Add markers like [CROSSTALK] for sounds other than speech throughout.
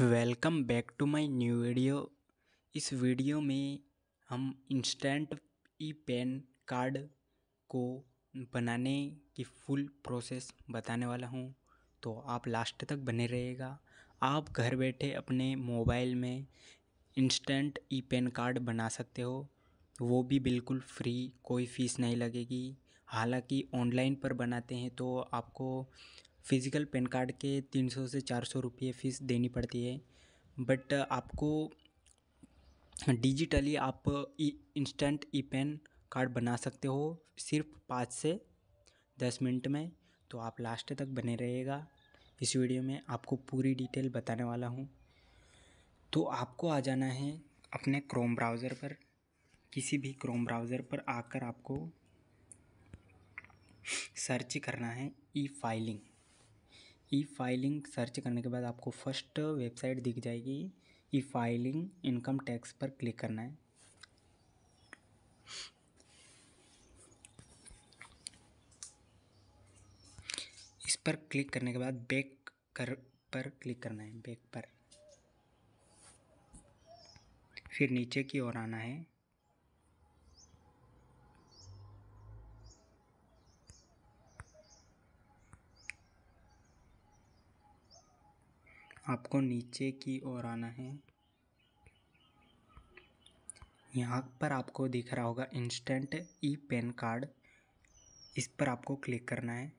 welcome back to my new video इस video में हम इंस्टेंट ई पेन कार्ड को बनाने की फुल प्रोसेस बताने वाला हूँ तो आप लास्ट तक बने रहेगा आप घर बैठे अपने मोबाइल में इंस्टेंट ई पेन कार्ड बना सकते हो वो भी बिल्कुल फ्री कोई फीस नहीं लगेगी हालांकि ऑनलाइन पर बनाते हैं तो आपको फिज़िकल पेन कार्ड के तीन सौ से चार सौ रुपये फ़ीस देनी पड़ती है बट आपको डिजिटली आप e instant e PAN card बना सकते हो सिर्फ पाँच से दस मिनट में तो आप लास्ट तक बने रहेगा इस वीडियो में आपको पूरी डिटेल बताने वाला हूँ तो आपको आ जाना है अपने क्रोम ब्राउज़र पर किसी भी क्रोम ब्राउज़र पर आकर आपको सर्च करना है e filing e filing search करने के बाद आपको फर्स्ट वेबसाइट दिख जाएगी ई फाइलिंग इनकम टैक्स पर क्लिक करना है इस पर क्लिक करने के बाद बैक कर पर क्लिक करना है बैक पर फिर नीचे की ओर आना है आपको नीचे की ओर आना है यहाँ पर आपको दिख रहा होगा इंस्टेंट ई पेन कार्ड इस पर आपको क्लिक करना है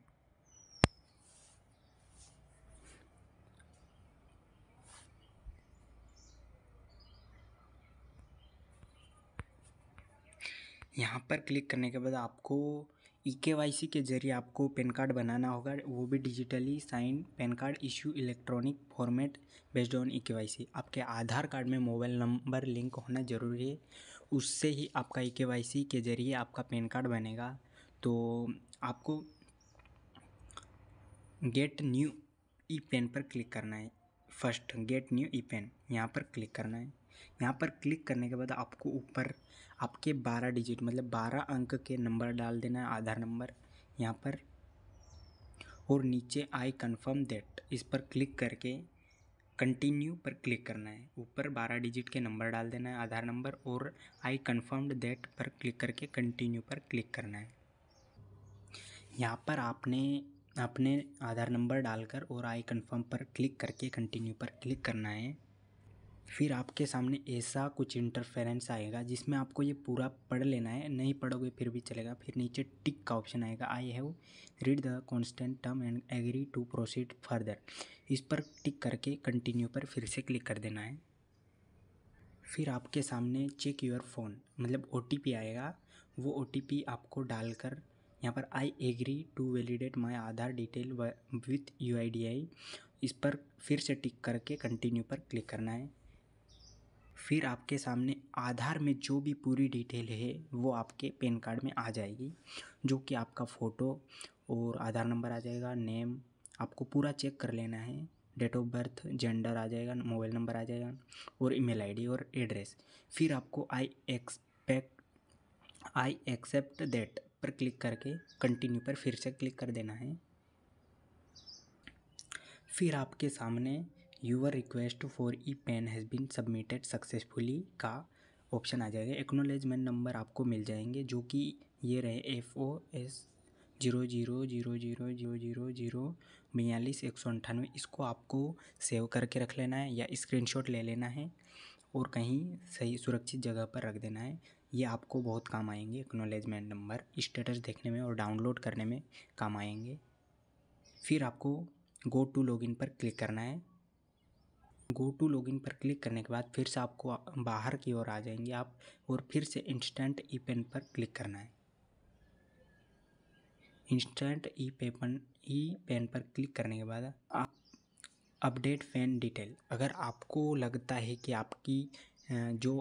यहाँ पर क्लिक करने के बाद आपको ई के वाई सी के जरिए आपको पैन कार्ड बनाना होगा वो भी digitally sign PAN card issue electronic format based on e K Y C आपके आधार कार्ड में मोबाइल नंबर लिंक होना ज़रूरी है उससे ही आपका ई के वाई सी के जरिए आपका पैन कार्ड बनेगा तो आपको गेट न्यू ई पेन पर क्लिक करना है first get new e PAN यहाँ पर क्लिक करना है यहाँ पर क्लिक करने के बाद आपको ऊपर आपके बारह डिजिट मतलब बारह अंक के नंबर डाल देना है आधार नंबर यहाँ पर और नीचे आई कन्फर्म डेट इस पर क्लिक करके कंटिन्यू पर क्लिक करना है ऊपर 12 डिजिट के नंबर डाल देना है आधार नंबर और आई कन्फर्म्ड डेट पर क्लिक करके कंटिन्यू पर क्लिक करना है यहाँ पर आपने अपने आधार नंबर डालकर और आई कन्फर्म पर क्लिक करके कंटिन्यू पर क्लिक करना है फिर आपके सामने ऐसा कुछ इंटरफेरेंस आएगा जिसमें आपको ये पूरा पढ़ लेना है नहीं पढ़ोगे फिर भी चलेगा फिर नीचे टिक का ऑप्शन आएगा I have read the constant term and agree to proceed further इस पर टिक करके कंटिन्यू पर फिर से क्लिक कर देना है फिर आपके सामने चेक योर फ़ोन मतलब ओ आएगा वो ओ आपको डालकर यहाँ पर I agree to validate my Aadhaar detail with you इस पर फिर से टिक करके कंटिन्यू पर क्लिक करना है फिर आपके सामने आधार में जो भी पूरी डिटेल है वो आपके पेन कार्ड में आ जाएगी जो कि आपका फ़ोटो और आधार नंबर आ जाएगा नेम आपको पूरा चेक कर लेना है डेट ऑफ बर्थ जेंडर आ जाएगा मोबाइल नंबर आ जाएगा और ईमेल आईडी और एड्रेस फिर आपको I expect I accept that पर क्लिक करके कंटिन्यू पर फिर से क्लिक कर देना है फिर आपके सामने your request for e PAN has been submitted successfully का ऑप्शन आ जाएगा एक्नोलेजमेंट नंबर आपको मिल जाएंगे जो कि ये रहे F O S zero zero zero zero zero zero zero बयालीस एक सौ अंठानवे इसको आपको सेव करके रख लेना है या स्क्रीनशॉट ले लेना है और कहीं सही सुरक्षित जगह पर रख देना है ये आपको बहुत काम आएंगे एक्नोलेजमेंट नंबर स्टेटस देखने में और डाउनलोड करने में काम आएंगे फिर आपको गो टू लॉगिन पर क्लिक करना है गो टू लॉगिन पर क्लिक करने के बाद फिर से आपको बाहर की ओर आ जाएंगे आप और फिर से इंस्टेंट ई पेन पर क्लिक करना है इंस्टेंट ई पेपन ई पेन पर क्लिक करने के बाद आप अपडेट फैन डिटेल अगर आपको लगता है कि आपकी जो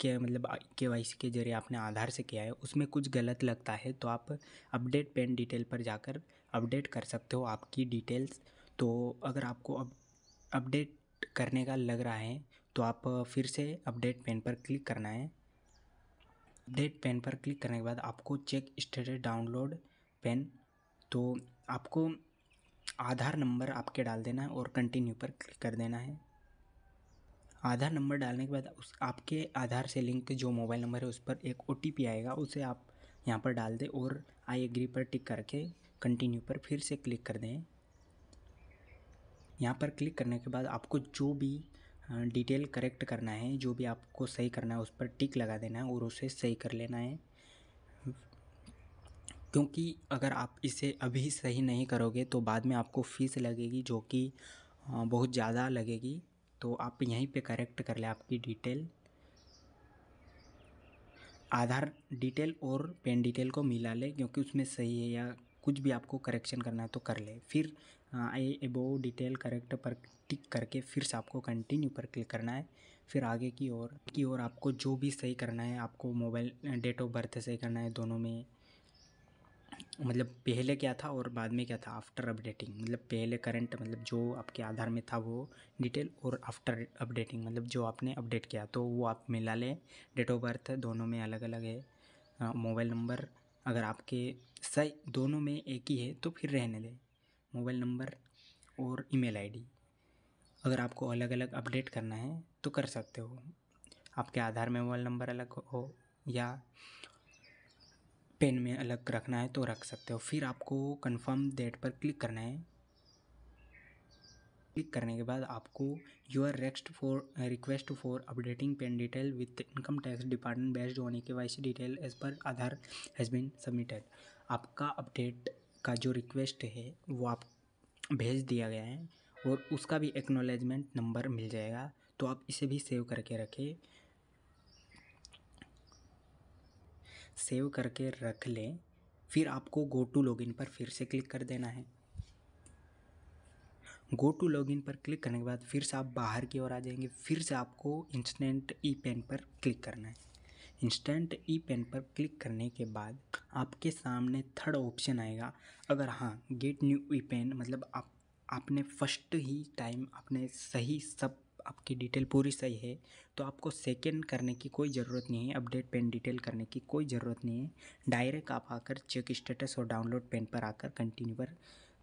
के मतलब के वाई सी के जरिए आपने आधार से किया है उसमें कुछ गलत लगता है तो आप अपडेट पेन डिटेल पर जाकर अपडेट कर सकते हो आपकी डिटेल्स तो अगर आपको अपडेट करने का लग रहा है तो आप फिर से अपडेट पेन पर क्लिक करना है अपडेट पेन पर क्लिक करने के बाद आपको चेक स्टेटस डाउनलोड पेन तो आपको आधार नंबर आपके डाल देना है और कंटिन्यू पर क्लिक कर देना है आधार नंबर डालने के बाद उस आपके आधार से लिंक जो मोबाइल नंबर है उस पर एक ओ आएगा उसे आप यहाँ पर डाल दें और आई एग्री पर टिक करके कंटिन्यू पर फिर से क्लिक कर दें यहाँ पर क्लिक करने के बाद आपको जो भी डिटेल करेक्ट करना है जो भी आपको सही करना है उस पर टिक लगा देना है और उसे सही कर लेना है क्योंकि अगर आप इसे अभी सही नहीं करोगे तो बाद में आपको फ़ीस लगेगी जो कि बहुत ज़्यादा लगेगी तो आप यहीं पे करेक्ट कर लें आपकी डिटेल आधार डिटेल और पेन डिटेल को मिला लें क्योंकि उसमें सही है या कुछ भी आपको करेक्शन करना है तो कर ले फिर आई एबो डिटेल करेक्ट पर टिक करके फिर से आपको कंटिन्यू पर क्लिक करना है फिर आगे की ओर की ओर आपको जो भी सही करना है आपको मोबाइल डेट ऑफ बर्थ सही करना है दोनों में मतलब पहले क्या था और बाद में क्या था आफ्टर अपडेटिंग मतलब पहले करंट मतलब जो आपके आधार में था वो डिटेल और आफ्टर अपडेटिंग मतलब जो आपने अपडेट किया तो वो आप मिला लें डेट ऑफ बर्थ दोनों में अलग अलग है मोबाइल नंबर अगर आपके सही दोनों में एक ही है तो फिर रहने दें मोबाइल नंबर और ईमेल आईडी अगर आपको अलग अलग अपडेट करना है तो कर सकते हो आपके आधार में मोबाइल नंबर अलग हो या पेन में अलग रखना है तो रख सकते हो फिर आपको कंफर्म डेट पर क्लिक करना है क्लिक करने के बाद आपको your request for request for updating PAN detail with income tax department based on K Y detail as per Aadhaar has been submitted आपका अपडेट का जो रिक्वेस्ट है वो आप भेज दिया गया है और उसका भी एक्नोलेजमेंट नंबर मिल जाएगा तो आप इसे भी सेव करके रखें सेव करके रख लें फिर आपको गो टू लॉगिन पर फिर से क्लिक कर देना है गो टू लॉगिन पर क्लिक करने के बाद फिर से आप बाहर की ओर आ जाएंगे फिर से आपको इंस्टेंट ई पेन पर क्लिक करना है इंस्टेंट ई पेन पर क्लिक करने के बाद आपके सामने थर्ड ऑप्शन आएगा अगर हाँ गेट न्यू ई पेन मतलब आप आपने फर्स्ट ही टाइम आपने सही सब आपकी डिटेल पूरी सही है तो आपको सेकेंड करने की कोई ज़रूरत नहीं है अपडेट पेन डिटेल करने की कोई ज़रूरत नहीं है डायरेक्ट आप आकर चेक स्टेटस और डाउनलोड पेन पर आकर कंटिन्यू पर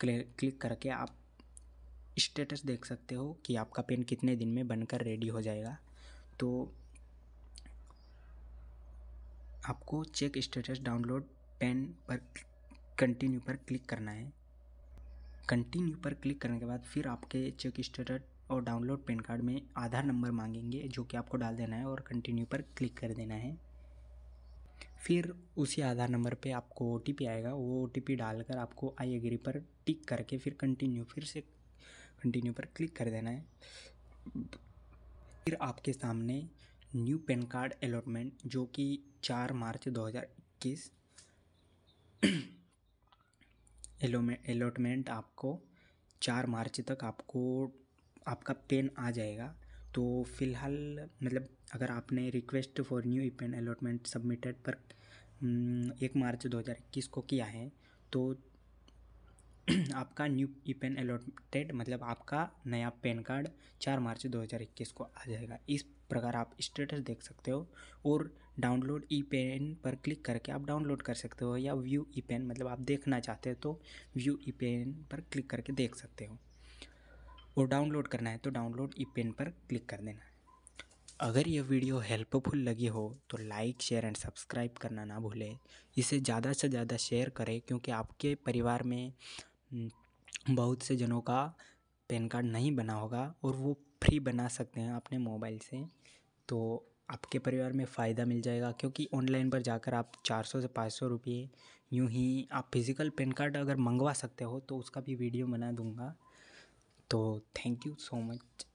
क्लिक करके आप स्टेटस देख सकते हो कि आपका पेन कितने दिन में बनकर रेडी हो जाएगा तो आपको चेक स्टेटस डाउनलोड पेन पर कंटिन्यू पर क्लिक करना है कंटिन्यू पर क्लिक करने के बाद फिर आपके चेक स्टेटस और डाउनलोड पेन कार्ड में आधार नंबर मांगेंगे जो कि आपको डाल देना है और कंटिन्यू पर क्लिक कर देना है फिर उसी आधार नंबर पे आपको ओ आएगा वो ओ डालकर आपको आई एग्री पर टिक करके फिर कंटिन्यू फिर से कंटिन्यू पर क्लिक कर देना है फिर आपके सामने न्यू पेन कार्ड अलॉटमेंट जो कि चार मार्च 2021 अलॉटमेंट [CLEARS THROAT] आपको चार मार्च तक आपको आपका पेन आ जाएगा तो फिलहाल मतलब अगर आपने request for new PAN allotment submitted पर हम्म, एक मार्च 2021 को किया है तो [CLEARS THROAT] आपका न्यू ई पेन अलॉटेड मतलब आपका नया पैन कार्ड चार मार्च 2021 को आ जाएगा इस प्रकार आप स्टेटस देख सकते हो और डाउनलोड ई पेन पर क्लिक करके आप डाउनलोड कर सकते हो या व्यू ई पेन मतलब आप देखना चाहते हो तो व्यू ई पेन पर क्लिक करके देख सकते हो और डाउनलोड करना है तो डाउनलोड ई पेन पर क्लिक कर देना अगर यह वीडियो हेल्पफुल लगी हो तो लाइक शेयर एंड सब्सक्राइब करना ना भूलें इसे ज़्यादा से ज़्यादा शेयर करें क्योंकि आपके परिवार में हम्म, बहुत से जनों का पैन कार्ड नहीं बना होगा और वो फ्री बना सकते हैं अपने मोबाइल से तो आपके परिवार में फ़ायदा मिल जाएगा क्योंकि ऑनलाइन पर जाकर आप चार सौ से पाँच सौ रुपये यूँ ही आप फिज़िकल पेन कार्ड अगर मंगवा सकते हो तो उसका भी वीडियो बना दूँगा तो थैंक यू सो मच